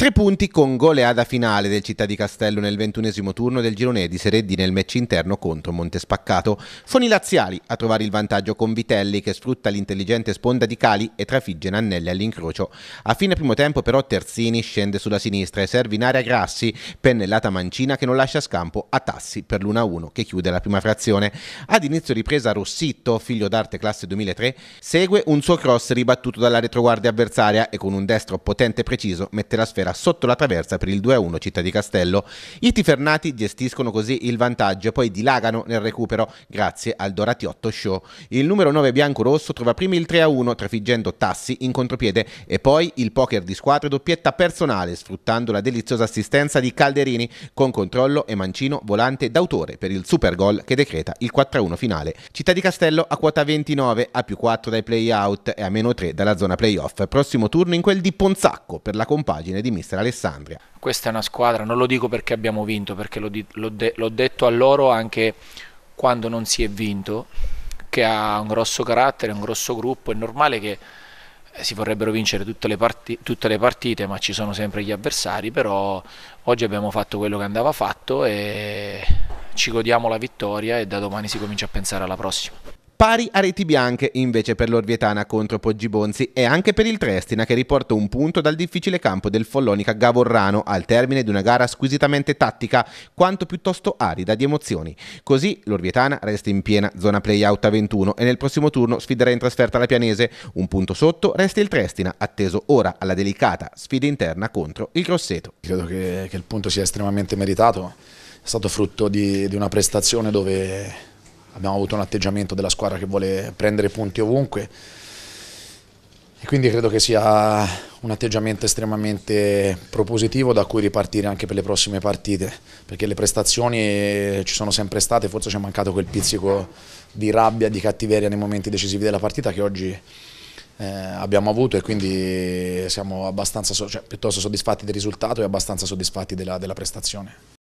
Tre punti con goleada finale del Città di Castello nel ventunesimo turno del girone di Serie D nel match interno contro Montespaccato. Sono i laziali a trovare il vantaggio con Vitelli che sfrutta l'intelligente sponda di Cali e trafigge Nannelli all'incrocio. A fine primo tempo però Terzini scende sulla sinistra e serve in area Grassi, pennellata mancina che non lascia scampo a Tassi per l'1-1 che chiude la prima frazione. Ad inizio ripresa Rossitto, figlio d'arte classe 2003, segue un suo cross ribattuto dalla retroguardia avversaria e con un destro potente e preciso mette la sfera Matera sotto la traversa per il 2-1 Città di Castello. I tifernati gestiscono così il vantaggio e poi dilagano nel recupero grazie al Doratiotto Show. Il numero 9 bianco-rosso trova prima il 3-1 trafiggendo Tassi in contropiede e poi il poker di squadra doppietta personale sfruttando la deliziosa assistenza di Calderini con controllo e mancino volante d'autore per il super gol che decreta il 4-1 finale. Città di Castello a quota 29 a più 4 dai play out e a meno 3 dalla zona play-off. Prossimo turno in quel di Ponzacco per la compagine di Milano sinistra Alessandria. Questa è una squadra, non lo dico perché abbiamo vinto, perché l'ho, di, l'ho, de, l'ho detto a loro anche quando non si è vinto, che ha un grosso carattere, un grosso gruppo, è normale che eh, si vorrebbero vincere tutte le, parti, tutte le, partite, ma ci sono sempre gli avversari, però oggi abbiamo fatto quello che andava fatto e ci godiamo la vittoria e da domani si comincia a pensare alla prossima pari a reti bianche invece per l'Orvietana contro Poggibonzi e anche per il Trestina che riporta un punto dal difficile campo del Follonica Gavorrano al termine di una gara squisitamente tattica quanto piuttosto arida di emozioni. Così l'Orvietana resta in piena zona play-out a 21 e nel prossimo turno sfiderà in trasferta la Pianese. Un punto sotto resta il Trestina, atteso ora alla delicata sfida interna contro il Grosseto. Credo che, che il punto sia estremamente meritato, è stato frutto di, di una prestazione dove abbiamo avuto un atteggiamento della squadra che vuole prendere punti ovunque e quindi credo che sia un atteggiamento estremamente propositivo da cui ripartire anche per le prossime partite, perché le prestazioni eh, ci sono sempre state, forse ci è mancato quel pizzico di rabbia, di cattiveria nei momenti decisivi della partita che oggi eh, abbiamo avuto e quindi siamo abbastanza, cioè, piuttosto soddisfatti del risultato e abbastanza soddisfatti della, della prestazione.